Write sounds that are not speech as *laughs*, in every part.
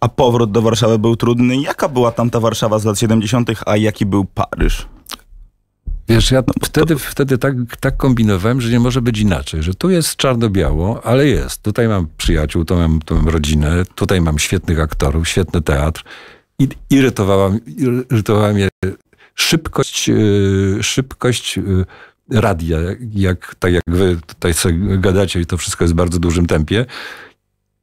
A powrót do Warszawy był trudny. Jaka była tamta Warszawa z lat 70., a jaki był Paryż? Wiesz, ja no, wtedy, to... wtedy tak, tak kombinowałem, że nie może być inaczej, że tu jest czarno-biało, ale jest. Tutaj mam przyjaciół, tu mam, tu mam rodzinę, tutaj mam świetnych aktorów, świetny teatr. I irytowała, irytowała mnie szybkość, yy, szybkość yy, radia, jak, tak jak wy tutaj sobie gadacie i to wszystko jest w bardzo dużym tempie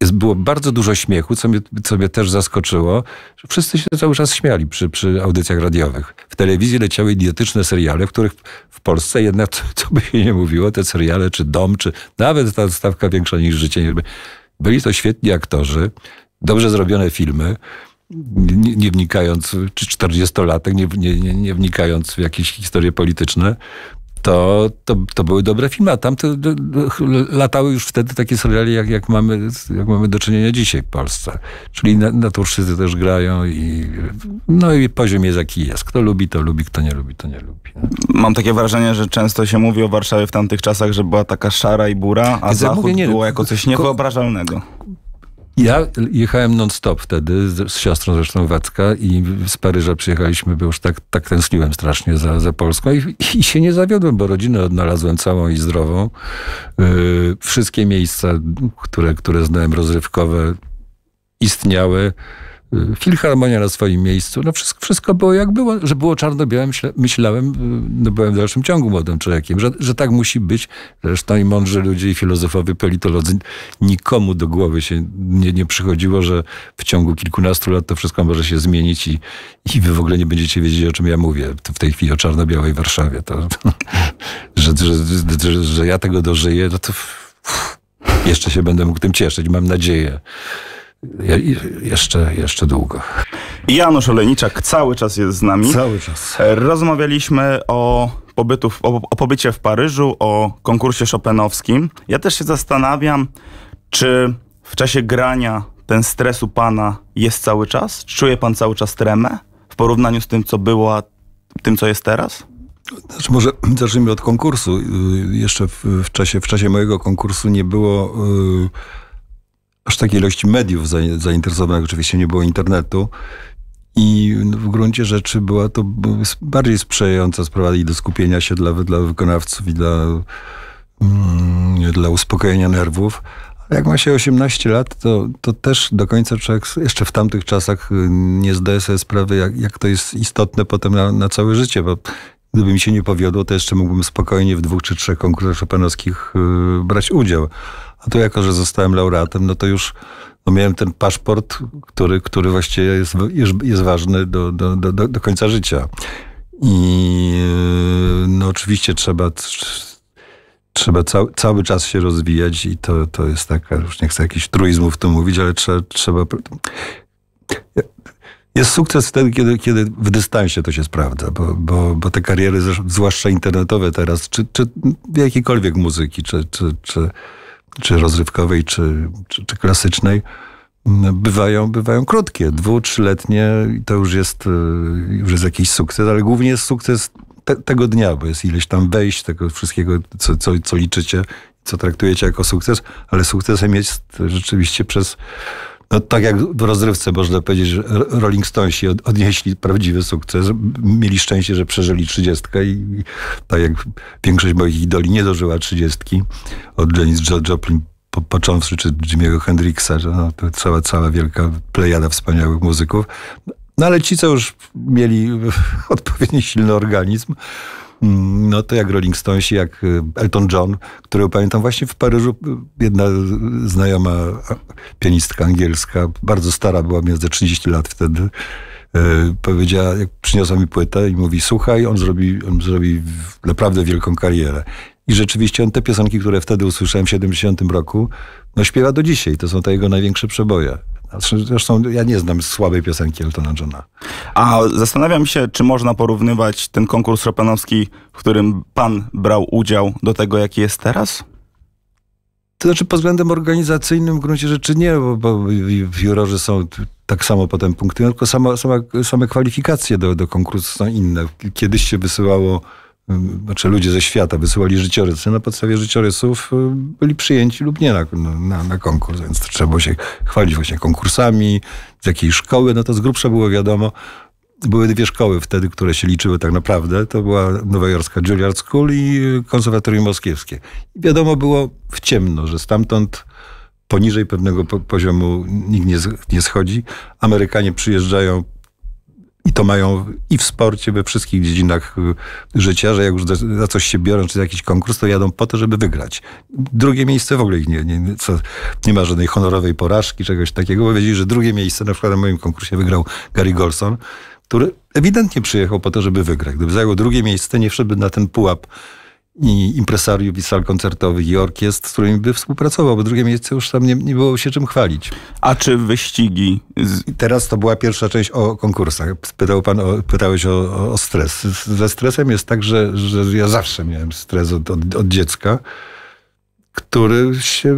było bardzo dużo śmiechu, co mnie, co mnie też zaskoczyło, że wszyscy się cały czas śmiali przy, przy audycjach radiowych. W telewizji leciały idiotyczne seriale, w których w Polsce jednak, co by się nie mówiło, te seriale, czy dom, czy nawet ta stawka większa niż życie. Byli to świetni aktorzy, dobrze zrobione filmy, nie, nie wnikając, czy 40-latek, nie, nie, nie wnikając w jakieś historie polityczne to, to, to były dobre filmy, a tam latały już wtedy takie seriale, jak, jak, mamy, jak mamy do czynienia dzisiaj w Polsce. Czyli na naturszczycy też grają i no i poziom jest jaki jest. Kto lubi, to lubi, kto nie lubi, to nie lubi. No. Mam takie wrażenie, że często się mówi o Warszawie w tamtych czasach, że była taka szara i bura, a Zachód mówię, nie, było jako coś niewyobrażalnego. Ja jechałem non-stop wtedy, z, z siostrą zresztą Wacka i z Paryża przyjechaliśmy, bo już tak, tak tęskniłem strasznie za, za Polską I, i się nie zawiodłem, bo rodzinę odnalazłem całą i zdrową. Yy, wszystkie miejsca, które, które znałem rozrywkowe, istniały. Y, filharmonia na swoim miejscu. No wszystko, wszystko było jak było. Że było czarno-białe, myślałem, y, no byłem w dalszym ciągu młodym człowiekiem, że, że tak musi być. Zresztą i mądrzy ludzie, i filozofowie, politolodzy, nikomu do głowy się nie, nie przychodziło, że w ciągu kilkunastu lat to wszystko może się zmienić i, i wy w ogóle nie będziecie wiedzieć, o czym ja mówię w tej chwili o czarno-białej Warszawie. To, *laughs* że, że, że, że, ja tego dożyję, no to jeszcze się będę mógł tym cieszyć, mam nadzieję. Je, jeszcze, jeszcze długo. Janusz Oleniczak cały czas jest z nami. Cały czas. Rozmawialiśmy o, pobytu, o, o pobycie w Paryżu, o konkursie Chopinowskim. Ja też się zastanawiam, czy w czasie grania ten stres u pana jest cały czas? Czuje pan cały czas tremę w porównaniu z tym, co było, a tym, co jest teraz? Znaczy może *clears throat* zacznijmy od konkursu. Y, jeszcze w, w, czasie, w czasie mojego konkursu nie było. Yy aż takiej ilości mediów zainteresowanych, oczywiście nie było internetu. I no, w gruncie rzeczy była to bardziej sprzyjająca sprawa i do skupienia się dla, dla wykonawców i dla, mm, dla uspokojenia nerwów. Ale jak ma się 18 lat, to, to też do końca człowiek jeszcze w tamtych czasach y, nie zdaje sobie sprawy, jak, jak to jest istotne potem na, na całe życie, bo gdyby mi się nie powiodło, to jeszcze mógłbym spokojnie w dwóch czy trzech konkursach szopenowskich y, brać udział a tu jako, że zostałem laureatem, no to już no miałem ten paszport, który, który właściwie jest, jest ważny do, do, do, do końca życia. I e, no oczywiście trzeba, trzeba cały, cały czas się rozwijać i to, to jest taka, już nie chcę jakichś truizmów tu mówić, ale trzeba, trzeba... Jest sukces wtedy, kiedy, kiedy w dystansie to się sprawdza, bo, bo, bo te kariery, zwłaszcza internetowe teraz, czy, czy jakiejkolwiek muzyki, czy, czy, czy czy rozrywkowej, czy, czy, czy klasycznej, bywają, bywają krótkie, dwu, trzyletnie i to już jest, y, już jest jakiś sukces, ale głównie jest sukces te, tego dnia, bo jest ileś tam wejść tego wszystkiego, co, co, co liczycie, co traktujecie jako sukces, ale sukcesem jest rzeczywiście przez no, tak jak w rozrywce można powiedzieć, że Rolling Stonesi odnieśli prawdziwy sukces. Mieli szczęście, że przeżyli trzydziestkę i, tak jak większość moich idoli nie dożyła trzydziestki, od Janis Joplin po, począwszy, czy Jimmy'ego Hendrixa, że no, to cała, cała wielka plejada wspaniałych muzyków. No, no ale ci, co już mieli *laughs* odpowiednio silny organizm, Mm, no to jak Rolling Stones, jak y, Elton John, którego pamiętam właśnie w Paryżu, y, jedna znajoma pianistka angielska, bardzo stara, była między 30 lat wtedy, y, powiedziała, jak przyniosła mi płytę i mówi, słuchaj, on zrobi, on zrobi naprawdę wielką karierę. I rzeczywiście on te piosenki, które wtedy usłyszałem w 70 roku, no śpiewa do dzisiaj. To są te jego największe przeboje. Znaczy, zresztą ja nie znam słabej piosenki Eltona Johna. A zastanawiam się, czy można porównywać ten konkurs Chopinowski, w którym pan brał udział, do tego, jaki jest teraz? To znaczy pod względem organizacyjnym w gruncie rzeczy nie, bo, bo jurorzy są tak samo potem punktują, tylko sama, sama, same kwalifikacje do, do konkursu są inne. Kiedyś się wysyłało znaczy ludzie ze świata wysyłali życiorysy, na podstawie życiorysów y, byli przyjęci lub nie na, na, na konkurs, więc trzeba było się chwalić właśnie konkursami, z jakiej szkoły, no to z grubsza było wiadomo, były dwie szkoły wtedy, które się liczyły tak naprawdę. To była nowojorska Juilliard School i y, konserwatorium moskiewskie. I wiadomo było w ciemno, że stamtąd poniżej pewnego poziomu nikt nie, nie schodzi. Amerykanie przyjeżdżają to mają i w sporcie, we wszystkich dziedzinach y, życia, że jak już za coś się biorą, czy za jakiś konkurs, to jadą po to, żeby wygrać. Drugie miejsce w ogóle ich nie, nie, co, nie ma żadnej honorowej porażki, czegoś takiego, bo wiedzieli, że drugie miejsce, na przykład na moim konkursie wygrał Gary Golson, który ewidentnie przyjechał po to, żeby wygrać. Gdyby zajął drugie miejsce, nie wszedłby na ten pułap i impresariów, i sal koncertowych, i orkiestr, z którymi by współpracował, bo drugie miejsce już tam nie, nie było się czym chwalić. A czy wyścigi? Z... Teraz to była pierwsza część o konkursach. Pytał pan o, pytałeś o, o stres. Ze stresem jest tak, że, że ja zawsze miałem stres od, od, od dziecka który się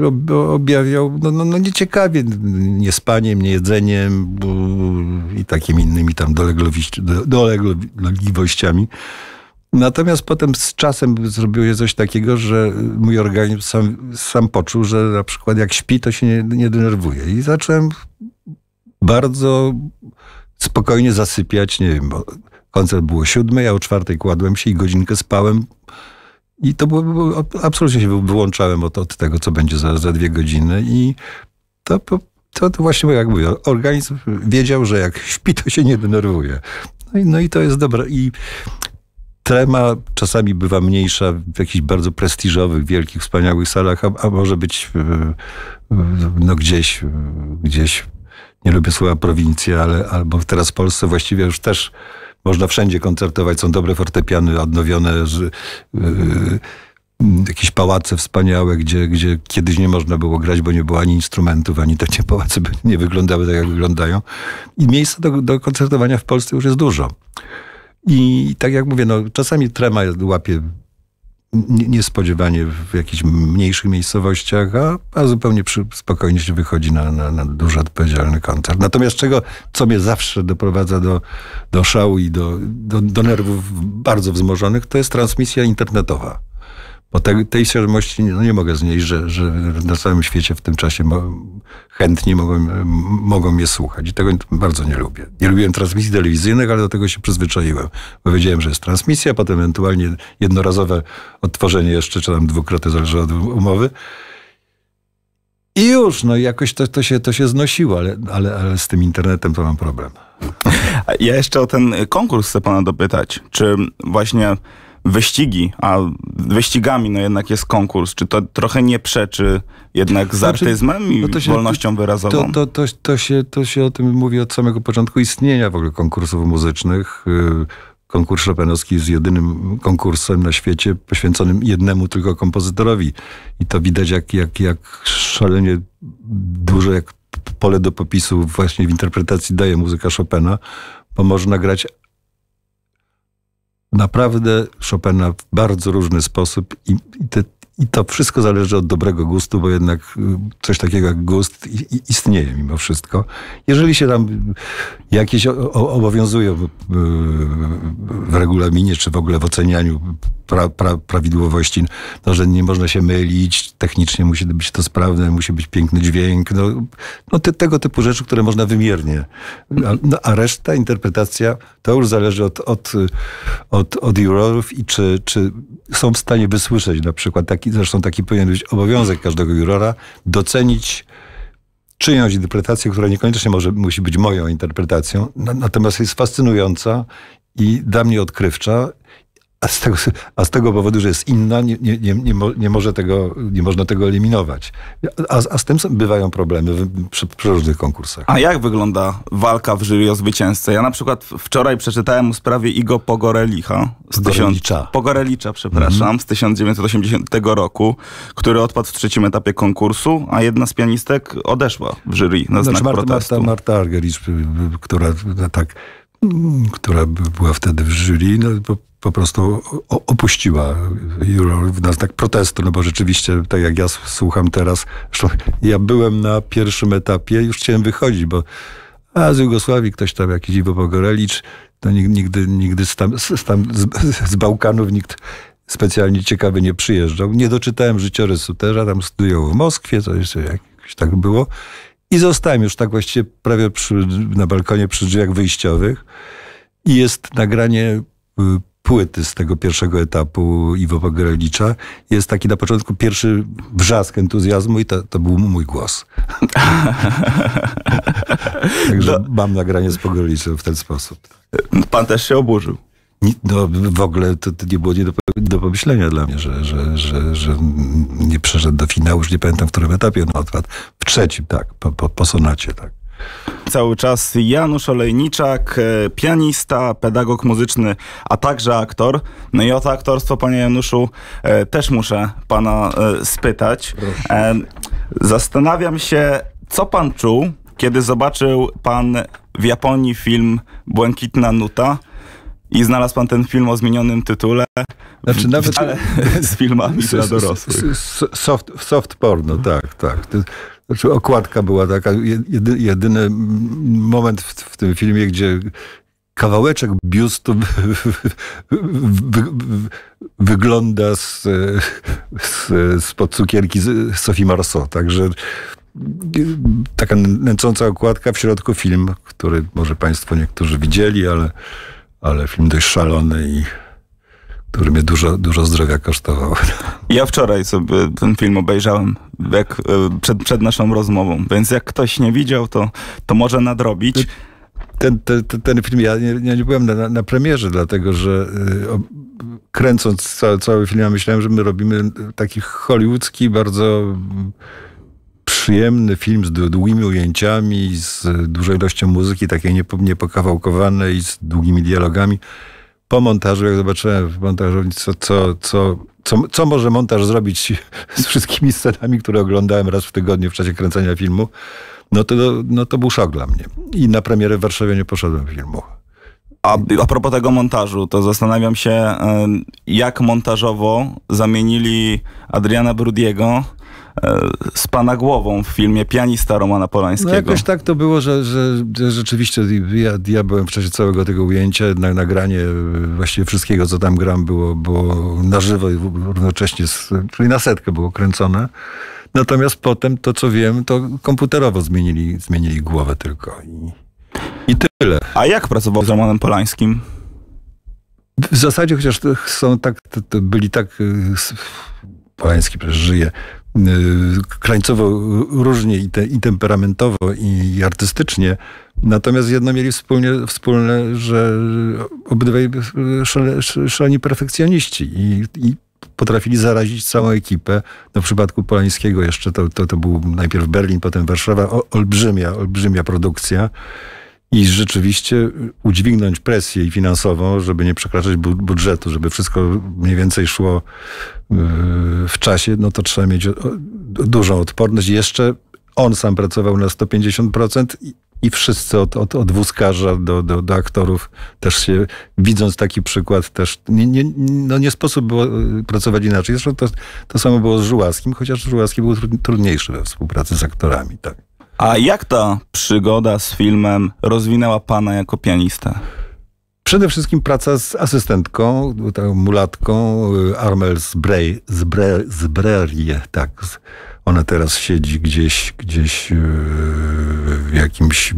objawiał no, no, no nieciekawie, niespaniem, niejedzeniem i takimi innymi tam dolegliwościami. Natomiast potem z czasem zrobiło się coś takiego, że mój organizm sam, sam poczuł, że na przykład jak śpi, to się nie, nie denerwuje. I zacząłem bardzo spokojnie zasypiać. Nie wiem, bo koncert było siódmej, ja o czwartej kładłem się i godzinkę spałem. I to było, było absolutnie się wyłączałem od, od, tego, co będzie za, za dwie godziny. I to, to, to właśnie, jak mówię, organizm wiedział, że jak śpi, to się nie denerwuje. No i, no i to jest dobre. I trema czasami bywa mniejsza w jakichś bardzo prestiżowych, wielkich, wspaniałych salach, a, a może być e, e, no gdzieś, e, gdzieś, nie lubię słowa prowincja, ale albo teraz w Polsce właściwie już też można wszędzie koncertować, są dobre fortepiany odnowione, z, yy, jakieś pałace wspaniałe, gdzie, gdzie kiedyś nie można było grać, bo nie było ani instrumentów, ani te pałace nie wyglądały tak, jak wyglądają. I miejsca do, do koncertowania w Polsce już jest dużo. I tak jak mówię, no, czasami trema łapie niespodziewanie w jakichś mniejszych miejscowościach, a, a zupełnie przy, spokojnie się wychodzi na, na, na duży, odpowiedzialny koncert. Natomiast czego, co mnie zawsze doprowadza do, do szału i do, do, do nerwów bardzo wzmożonych, to jest transmisja internetowa bo te, tej świadomości no nie mogę znieść, że, że na całym świecie w tym czasie chętni mogą, mogą mnie słuchać. I tego bardzo nie lubię. Nie lubiłem transmisji telewizyjnych, ale do tego się przyzwyczaiłem, bo wiedziałem, że jest transmisja, potem ewentualnie jednorazowe odtworzenie jeszcze, czy tam dwukrotnie zależy od umowy. I już, no jakoś to, to, się, to się znosiło, ale, ale, ale z tym internetem to mam problem. *laughs* Ja jeszcze o ten konkurs chcę pana dopytać. Czy właśnie wyścigi, a wyścigami no jednak jest konkurs. Czy to trochę nie przeczy jednak z znaczy, artyzmem i no się, wolnością wyrazową? To, to, to, to, się, to się o tym mówi od samego początku istnienia w ogóle konkursów muzycznych. Y, konkurs Chopinowski jest jedynym konkursem na świecie poświęconym jednemu tylko kompozytorowi. I to widać jak, jak, jak szalenie duże, jak pole do popisu właśnie w interpretacji daje muzyka Chopina, bo można grać naprawdę Chopina w bardzo różny sposób i, i te i to wszystko zależy od dobrego gustu, bo jednak y, coś takiego jak gust istnieje mimo wszystko. Jeżeli się tam jakieś obowiązują y, w regulaminie, czy w ogóle w ocenianiu pra, pra, prawidłowości, no, że nie można się mylić, technicznie musi być to sprawne, musi być piękny dźwięk, no, no te, tego typu rzeczy, które można wymiernie. A, no, a reszta, interpretacja, to już zależy od, od, y, od, od jurorów i czy, czy są w stanie wysłyszeć na przykład takie taki, zresztą taki powinien być obowiązek każdego jurora, docenić czyjąś interpretację, która niekoniecznie może, musi być moją interpretacją, natomiast jest fascynująca i dla mnie odkrywcza a z, tego, a z tego powodu, że jest inna, nie, nie, nie, nie, może tego, nie można tego eliminować. A, a z tym bywają problemy w, przy, przy, różnych konkursach. A jak wygląda walka w jury o zwycięzcę? Ja na przykład wczoraj przeczytałem o sprawie Igo Pogorelicha. Z Pogorelicza. Tysiąc, Pogorelicza, przepraszam, mm -hmm. z 1980 roku, który odpadł w trzecim etapie konkursu, a jedna z pianistek odeszła w jury na znaczy, znak Marta, protestu. Marta, Marta Argericz, y, y, która y, tak mm, która była wtedy w jury, no, po prostu opuściła Euro w naznak protestu, no bo rzeczywiście, tak jak ja słucham teraz, ja byłem na pierwszym etapie, już chciałem wychodzić, bo a z Jugosławii ktoś tam, jakiś Iwo Bogorelicz, to nigdy, nigdy z, tam, z, tam, z, z Bałkanów nikt specjalnie ciekawy nie przyjeżdżał. Nie doczytałem życiorysu też, a tam studiował w Moskwie, jeszcze jakoś tak było. I zostałem już tak właściwie prawie przy, na balkonie przy drzwiach wyjściowych. I jest nagranie y, płyty z tego pierwszego etapu Iwo Pogralicza jest taki na początku pierwszy wrzask entuzjazmu i to, to był mój głos. *laughs* Także no. mam nagranie z Pogroliczem w ten sposób. Pan też się oburzył. No, w ogóle to, to nie było nie do, do, pomyślenia dla mnie, że, że, że, że nie przeszedł do finału. Już nie pamiętam, w którym etapie on odpadł. W trzecim, tak, po, po, po sonacie, tak. Cały czas Janusz Olejniczak, e, pianista, pedagog muzyczny, a także aktor. No i o to aktorstwo, panie Januszu, e, też muszę pana e, spytać. Proszę. Zastanawiam się, co pan czuł, kiedy zobaczył pan w Japonii film Błękitna Nuta i znalazł pan ten film o zmienionym tytule. Znaczy nawet... Ale z filmami dla dorosłych. Soft, soft porno, tak, tak. Znaczy okładka była taka, jedy, jedyny moment w, w tym filmie, gdzie kawałeczek biustu wygląda z, z, spod cukierki z Sophie Marceau. Także taka nęcąca okładka w środku film, który może Państwo niektórzy widzieli, ale, ale film dość szalony i który mnie dużo, dużo zdrowia kosztował. Ja wczoraj sobie ten film obejrzałem jak, e, przed, przed naszą rozmową, więc jak ktoś nie widział, to, to może nadrobić. Ten, ten, ten film, ja nie, nie byłem na, na premierze, dlatego że e, kręcąc cały, cały film, ja myślałem, że my robimy taki hollywoodzki, bardzo przyjemny film z długimi ujęciami, z dużą ilością muzyki, takiej niepokawałkowanej, z długimi dialogami po montażu, jak zobaczyłem w montażu, co, co, co, co, co może montaż zrobić *laughs* z wszystkimi scenami, które oglądałem raz w tygodniu w czasie kręcenia filmu, no to, no to był szok dla mnie. I na premierę w Warszawie nie poszedłem filmu. A, a propos tego montażu, to zastanawiam się, jak montażowo zamienili Adriana Brudiego E, z pana głową w filmie Pianista Romana Polańskiego. No jakoś tak to było, że, że, że rzeczywiście ja, ja, byłem w czasie całego tego ujęcia, jednak nagranie właściwie wszystkiego, co tam gram, było, było na żywo i równocześnie, z, czyli na setkę było kręcone. Natomiast potem to, co wiem, to komputerowo zmienili, zmienili głowę tylko i, i tyle. A jak pracował z Romanem Polańskim? W zasadzie, chociaż są tak, byli tak, y, Polański przecież żyje, Y, krańcowo różnie i, te, i temperamentowo, i artystycznie. Natomiast jedno mieli wspólnie, wspólne, że obydwaj szale, szaleni perfekcjoniści i, i potrafili zarazić całą ekipę. No w przypadku Polańskiego jeszcze to, to, to był najpierw Berlin, potem Warszawa. O, olbrzymia, olbrzymia produkcja i rzeczywiście udźwignąć presję finansową, żeby nie przekraczać budżetu, żeby wszystko mniej więcej szło e, w czasie, no to trzeba mieć dużą odporność. Jeszcze on sam pracował na 150% i wszyscy od, od, od wózkarza do, do, do aktorów też się, widząc taki przykład, też nie, nie, no nie sposób było e, pracować inaczej. Zresztą to, to samo było z Żułaskim, chociaż Żułaski był trudniejszy we współpracy z aktorami. Tak. A jak ta przygoda z filmem rozwinęła pana jako pianista? Przede wszystkim praca z asystentką, tą mulatką y, Armel Zbrej, Zbre, tak. Ona teraz siedzi gdzieś, gdzieś y, w jakimś y,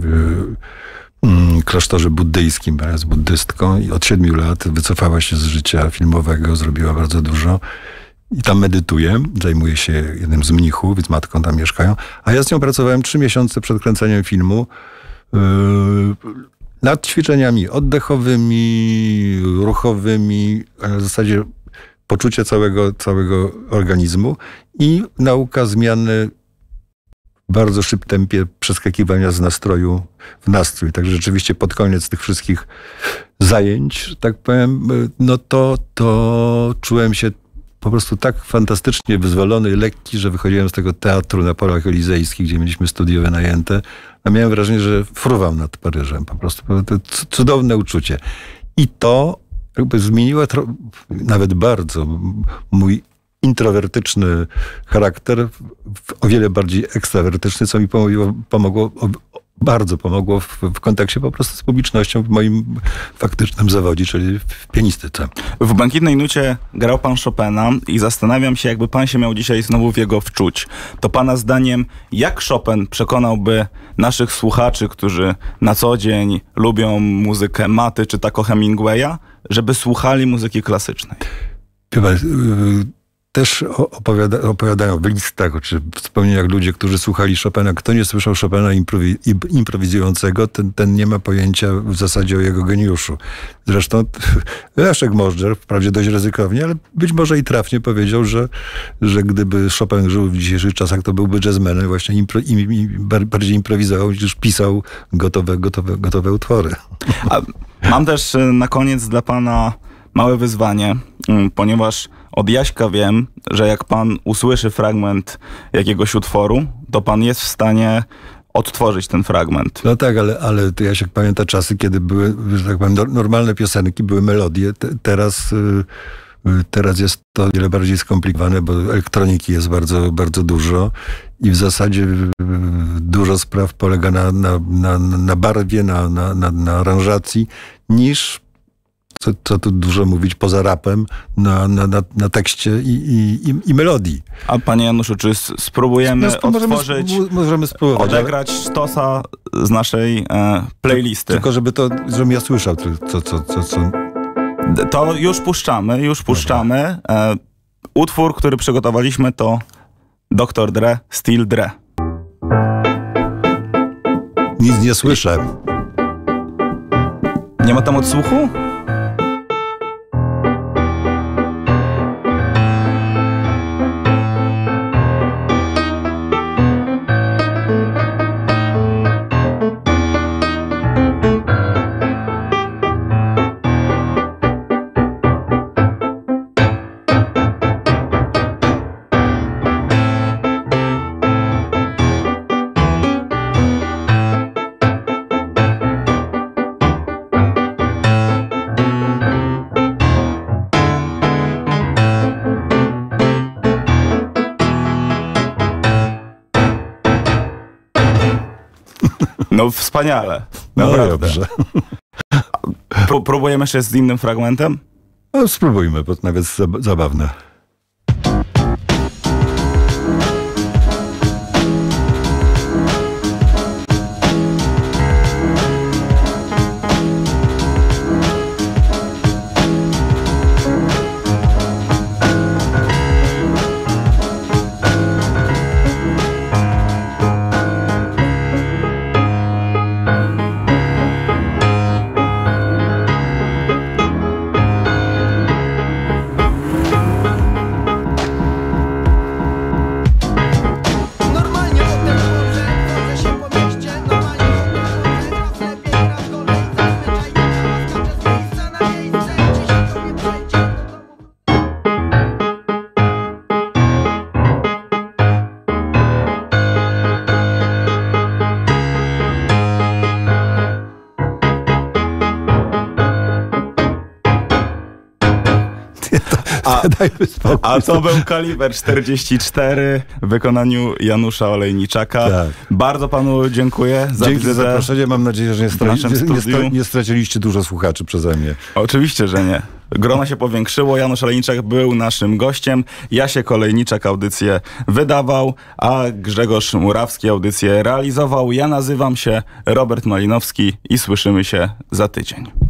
mm, klasztorze buddyjskim, jest buddystką i od siedmiu lat wycofała się z życia filmowego, zrobiła bardzo dużo i tam medytuję, zajmuję się jednym z mnichów, więc matką tam mieszkają. A ja z nią pracowałem trzy miesiące przed kręceniem filmu yy, nad ćwiczeniami oddechowymi, ruchowymi, w zasadzie poczucie całego, całego organizmu i nauka zmiany w bardzo szybkim tempie przeskakiwania z nastroju w nastrój. Także rzeczywiście pod koniec tych wszystkich zajęć, tak powiem, yy, no to, to czułem się po prostu tak fantastycznie wyzwolony i lekki, że wychodziłem z tego teatru na Polach Elizejskich, gdzie mieliśmy studio wynajęte, a miałem wrażenie, że fruwam nad Paryżem. Po prostu to cudowne uczucie. I to jakby zmieniło nawet bardzo mój introwertyczny charakter, o wiele bardziej ekstrawertyczny, co mi pomogło, pomogło bardzo pomogło w, w, po prostu z publicznością w moim faktycznym zawodzie, czyli w pianistyce. W Błękitnej Nucie grał pan Chopina i zastanawiam się, jakby pan się miał dzisiaj znowu w jego wczuć. To pana zdaniem, jak Chopin przekonałby naszych słuchaczy, którzy na co dzień lubią muzykę Maty czy tako Hemingwaya, żeby słuchali muzyki klasycznej? Chyba... Yy też opowiada, opowiadają w listach, czy w wspomnieniach ludzie, którzy słuchali Chopina. Kto nie słyszał Chopina improwi, improwizującego, ten, ten, nie ma pojęcia w zasadzie o jego geniuszu. Zresztą *laughs* Leszek Możdżer, wprawdzie dość ryzykownie, ale być może i trafnie powiedział, że, że gdyby Chopin żył w dzisiejszych czasach, to byłby jazzmenem, właśnie impro, im, im, bardziej improwizował niż pisał gotowe, gotowe, gotowe utwory. A mam też y, na koniec dla pana małe wyzwanie, y, ponieważ od Jaśka wiem, że jak pan usłyszy fragment jakiegoś utworu, to pan jest w stanie odtworzyć ten fragment. No tak, ale, ale to ja się pamiętam czasy, kiedy były, że tak powiem, normalne piosenki, były melodie. Te, teraz... Y, y, teraz jest to wiele bardziej skomplikowane, bo elektroniki jest bardzo, bardzo dużo i w zasadzie y, dużo spraw polega na, na, na, na barwie, na, na, na, na aranżacji, niż co, co tu dużo mówić, poza rapem, na, na, na, na tekście i, i, i, i, melodii. A panie Januszu, czy spróbujemy no, otworzyć, możemy, możemy spróbować, odegrać sztosa z naszej e, playlisty? Tylko żeby to, żebym ja słyszał, co, co, co, co... To już puszczamy, już puszczamy. E, utwór, który przygotowaliśmy to Dr. Dre, Steel Dre. Nic nie słyszę. Nie ma tam odsłuchu? No wspaniale. Naprawdę. No dobrze. próbujemy jeszcze z innym fragmentem? No, spróbujmy, bo to nawet zabawne. A, *laughs* spokój, a to był Kaliber 44 w wykonaniu Janusza Olejniczaka. Tak. Bardzo panu dziękuję. Za Dzięki za zaproszenie. Mam nadzieję, że nie, stra nie, nie straciliście dużo słuchaczy przeze mnie. Oczywiście, że nie. Grona się powiększyło, Janusz Olejniczak był naszym gościem, ja się Kolejniczak audycję wydawał, a Grzegorz Murawski audycję realizował. Ja nazywam się Robert Malinowski i słyszymy się za tydzień.